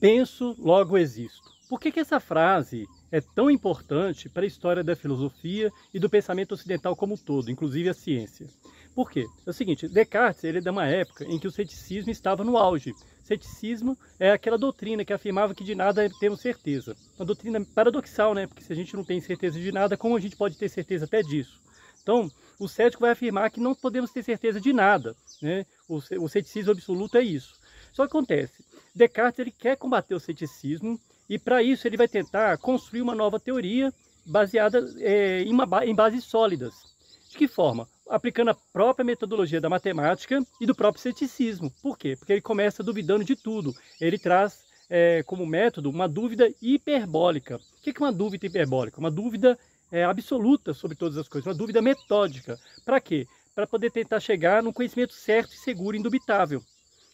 penso, logo existo. Por que, que essa frase é tão importante para a história da filosofia e do pensamento ocidental como um todo, inclusive a ciência? Por quê? É o seguinte, Descartes ele é de uma época em que o ceticismo estava no auge. Ceticismo é aquela doutrina que afirmava que de nada temos certeza. Uma doutrina paradoxal, né? Porque se a gente não tem certeza de nada, como a gente pode ter certeza até disso? Então, o cético vai afirmar que não podemos ter certeza de nada. Né? O, o ceticismo absoluto é isso. Só que acontece, Descartes ele quer combater o ceticismo e para isso ele vai tentar construir uma nova teoria baseada é, em, uma, em bases sólidas. De que forma? Aplicando a própria metodologia da matemática e do próprio ceticismo. Por quê? Porque ele começa duvidando de tudo. Ele traz é, como método uma dúvida hiperbólica. O que é uma dúvida hiperbólica? Uma dúvida é, absoluta sobre todas as coisas, uma dúvida metódica. Para quê? Para poder tentar chegar num conhecimento certo e seguro, indubitável.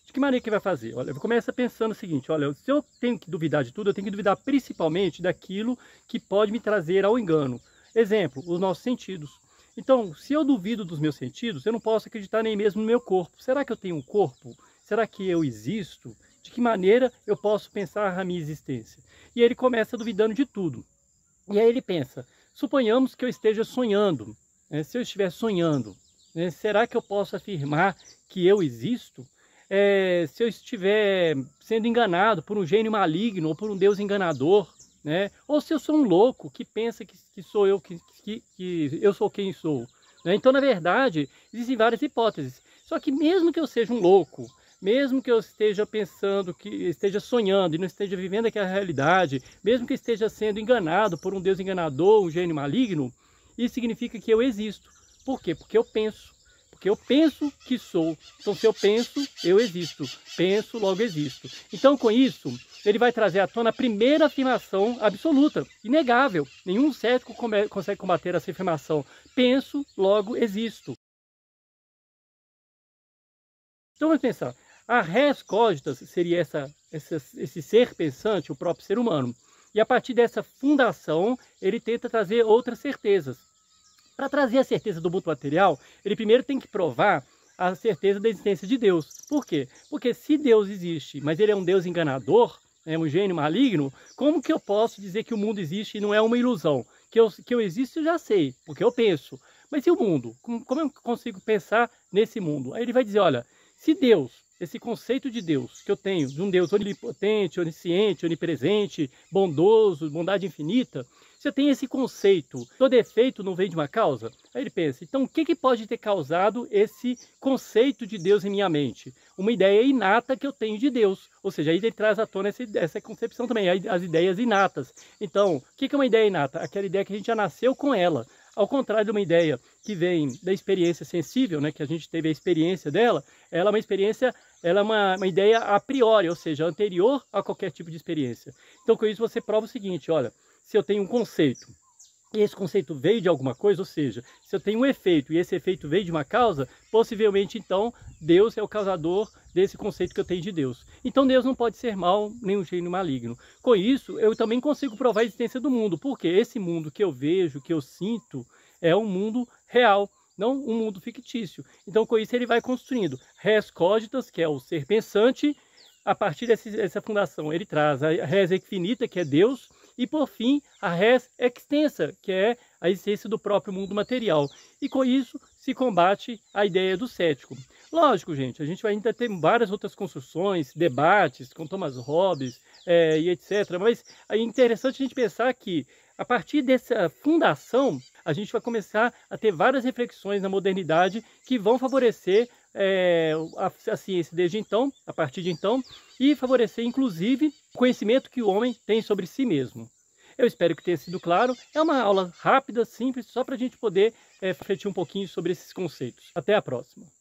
De que maneira que vai fazer? Olha, começa pensando o seguinte, olha, se eu tenho que duvidar de tudo, eu tenho que duvidar principalmente daquilo que pode me trazer ao engano. Exemplo, os nossos sentidos. Então, se eu duvido dos meus sentidos, eu não posso acreditar nem mesmo no meu corpo. Será que eu tenho um corpo? Será que eu existo? De que maneira eu posso pensar a minha existência? E ele começa duvidando de tudo. E aí ele pensa: suponhamos que eu esteja sonhando. Né? Se eu estiver sonhando, né? será que eu posso afirmar que eu existo? é, se eu estiver sendo enganado por um gênio maligno ou por um Deus enganador, né? Ou se eu sou um louco que pensa que, que sou eu que, que, que, eu sou quem sou. Né? Então, na verdade, existem várias hipóteses. Só que mesmo que eu seja um louco, mesmo que eu esteja pensando, que esteja sonhando e não esteja vivendo aquela realidade, mesmo que esteja sendo enganado por um Deus enganador, um gênio maligno, isso significa que eu existo. Por quê? Porque eu penso. Porque eu penso que sou. Então, se eu penso, eu existo. Penso, logo existo. Então, com isso, ele vai trazer à tona a primeira afirmação absoluta, inegável. Nenhum cético consegue combater essa afirmação. Penso, logo existo. Então, vamos pensar. A res cogitas seria essa, essa, esse ser pensante, o próprio ser humano. E a partir dessa fundação, ele tenta trazer outras certezas. Para trazer a certeza do mundo material, ele primeiro tem que provar a certeza da existência de Deus. Por quê? Porque se Deus existe, mas ele é um Deus enganador, é um gênio maligno, como que eu posso dizer que o mundo existe e não é uma ilusão? Que eu, que eu existo eu já sei, porque eu penso. Mas e o mundo? Como eu consigo pensar nesse mundo? Aí ele vai dizer, olha, se Deus esse conceito de Deus que eu tenho, de um Deus onipotente, onisciente, onipresente, bondoso, bondade infinita, você tem esse conceito, todo efeito não vem de uma causa? Aí ele pensa, então o que, que pode ter causado esse conceito de Deus em minha mente? Uma ideia inata que eu tenho de Deus. Ou seja, aí ele traz à tona essa, essa concepção também, as ideias inatas. Então, o que, que é uma ideia inata? Aquela ideia que a gente já nasceu com ela. Ao contrário de uma ideia que vem da experiência sensível, né, que a gente teve a experiência dela, ela é uma experiência, ela é uma, uma ideia a priori, ou seja, anterior a qualquer tipo de experiência. Então, com isso, você prova o seguinte: olha, se eu tenho um conceito e esse conceito veio de alguma coisa, ou seja, se eu tenho um efeito e esse efeito veio de uma causa, possivelmente então Deus é o causador desse conceito que eu tenho de Deus. Então Deus não pode ser mal nem um gênio maligno. Com isso, eu também consigo provar a existência do mundo, porque esse mundo que eu vejo, que eu sinto, é um mundo real, não um mundo fictício. Então com isso ele vai construindo res cogitas, que é o ser pensante, a partir dessa fundação ele traz a res infinita, que é Deus, e por fim, a res extensa, que é a essência do próprio mundo material. E com isso se combate a ideia do cético. Lógico, gente, a gente vai ainda ter várias outras construções, debates com Thomas Hobbes é, e etc. Mas é interessante a gente pensar que a partir dessa fundação, a gente vai começar a ter várias reflexões na modernidade que vão favorecer é, a, a, ciência desde então, a partir de então, e favorecer, inclusive, o conhecimento que o homem tem sobre si mesmo. Eu espero que tenha sido claro. É uma aula rápida, simples, só para a gente poder é, refletir um pouquinho sobre esses conceitos. Até a próxima.